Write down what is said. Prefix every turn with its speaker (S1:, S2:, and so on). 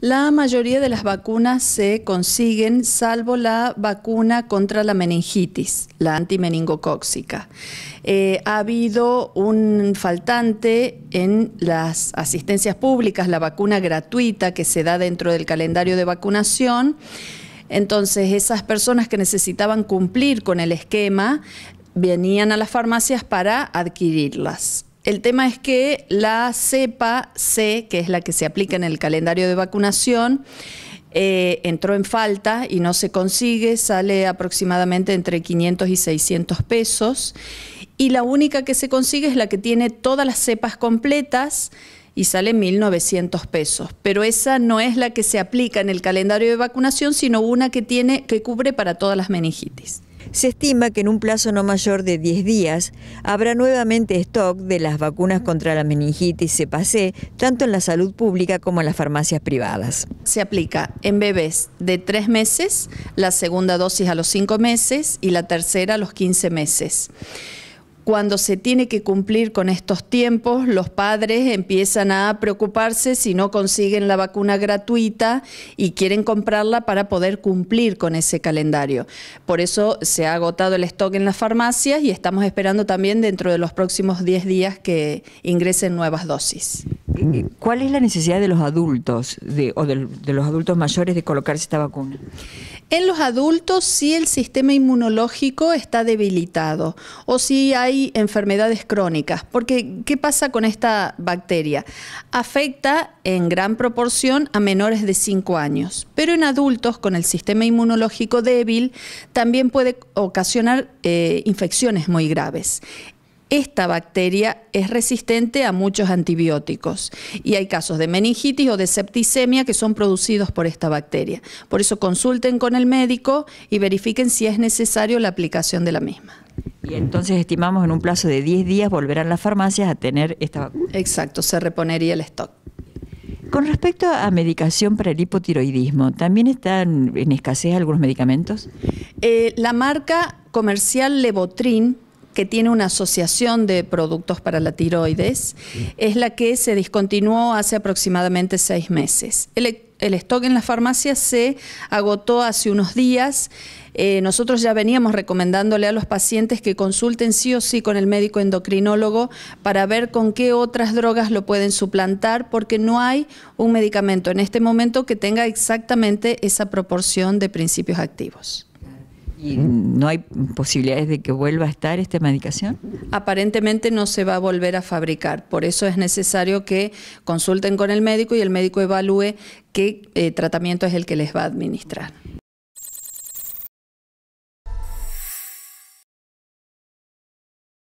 S1: La mayoría de las vacunas se consiguen, salvo la vacuna contra la meningitis, la antimeningocóxica. Eh, ha habido un faltante en las asistencias públicas, la vacuna gratuita que se da dentro del calendario de vacunación. Entonces, esas personas que necesitaban cumplir con el esquema venían a las farmacias para adquirirlas. El tema es que la cepa C, que es la que se aplica en el calendario de vacunación, eh, entró en falta y no se consigue, sale aproximadamente entre 500 y 600 pesos. Y la única que se consigue es la que tiene todas las cepas completas y sale 1.900 pesos. Pero esa no es la que se aplica en el calendario de vacunación, sino una que, tiene, que cubre para todas las meningitis. Se
S2: estima que en un plazo no mayor de 10 días habrá nuevamente stock de las vacunas contra la meningitis C, tanto en la salud pública como en las farmacias
S1: privadas. Se aplica en bebés de 3 meses, la segunda dosis a los 5 meses y la tercera a los 15 meses cuando se tiene que cumplir con estos tiempos, los padres empiezan a preocuparse si no consiguen la vacuna gratuita y quieren comprarla para poder cumplir con ese calendario. Por eso se ha agotado el stock en las farmacias y estamos esperando también dentro de los próximos 10 días que ingresen nuevas dosis.
S2: Eh, eh, ¿Cuál es la necesidad de los adultos o de los adultos mayores de colocarse esta vacuna?
S1: En los adultos, si el sistema inmunológico está debilitado o si hay enfermedades crónicas, porque ¿qué pasa con esta bacteria? Afecta en gran proporción a menores de 5 años, pero en adultos con el sistema inmunológico débil también puede ocasionar eh, infecciones muy graves esta bacteria es resistente a muchos antibióticos y hay casos de meningitis o de septicemia que son producidos por esta bacteria. Por eso consulten con el médico y verifiquen si es necesario la aplicación de la misma.
S2: Y entonces estimamos en un plazo de 10 días volverán las farmacias a tener esta vacuna. Exacto, se reponería el stock. Con respecto a medicación para el hipotiroidismo, ¿también están en escasez algunos medicamentos?
S1: Eh, la marca comercial Levotrin que tiene una asociación de productos para la tiroides, es la que se discontinuó hace aproximadamente seis meses. El, e-, stock en la farmacia se agotó hace unos días. Eh, nosotros ya veníamos recomendándole a los pacientes que consulten sí o sí con el médico endocrinólogo para ver con qué otras drogas lo pueden suplantar, porque no hay un medicamento en este momento que tenga exactamente esa proporción de principios activos.
S2: ¿Y no hay posibilidades de que vuelva a estar esta medicación?
S1: Aparentemente no se va a volver a fabricar, por eso es necesario que consulten con el médico y el médico evalúe qué eh, tratamiento es el que les va a administrar.